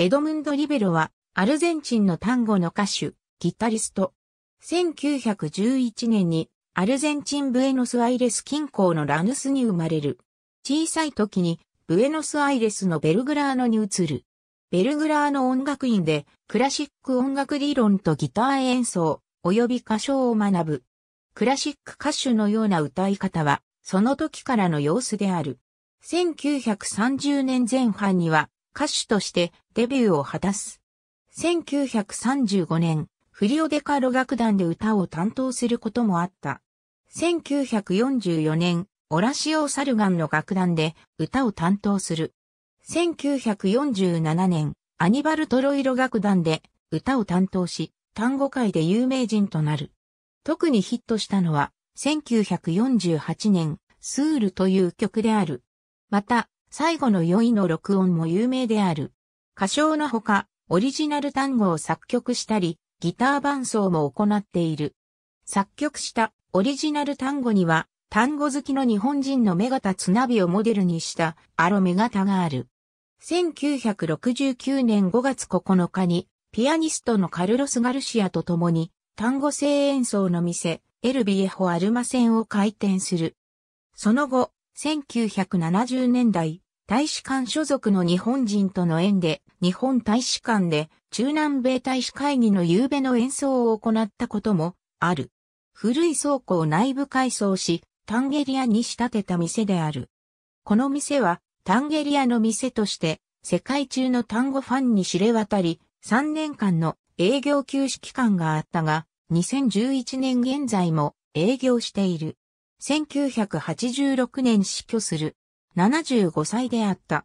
エドムンド・リベロは、アルゼンチンの単語の歌手、ギタリスト。1911年に、アルゼンチン・ブエノス・アイレス近郊のラヌスに生まれる。小さい時に、ブエノス・アイレスのベルグラーノに移る。ベルグラーノ音楽院で、クラシック音楽理論とギター演奏、及び歌唱を学ぶ。クラシック歌手のような歌い方は、その時からの様子である。1930年前半には、歌手としてデビューを果たす。1935年、フリオデカロ楽団で歌を担当することもあった。1944年、オラシオ・サルガンの楽団で歌を担当する。1947年、アニバルトロイロ楽団で歌を担当し、単語界で有名人となる。特にヒットしたのは、1948年、スールという曲である。また、最後の4位の録音も有名である。歌唱のほか、オリジナル単語を作曲したり、ギター伴奏も行っている。作曲したオリジナル単語には、単語好きの日本人の目型つなびをモデルにしたアロメ型がある。1969年5月9日に、ピアニストのカルロス・ガルシアと共に、単語声演奏の店、エルビエホ・アルマ線を開店する。その後、1970年代、大使館所属の日本人との縁で、日本大使館で中南米大使会議の夕べの演奏を行ったこともある。古い倉庫を内部改装し、タンゲリアに仕立てた店である。この店は、タンゲリアの店として、世界中の単語ファンに知れ渡り、3年間の営業休止期間があったが、2011年現在も営業している。1986年死去する。75歳であった。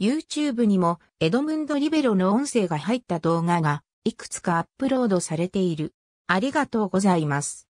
YouTube にもエドムンド・リベロの音声が入った動画がいくつかアップロードされている。ありがとうございます。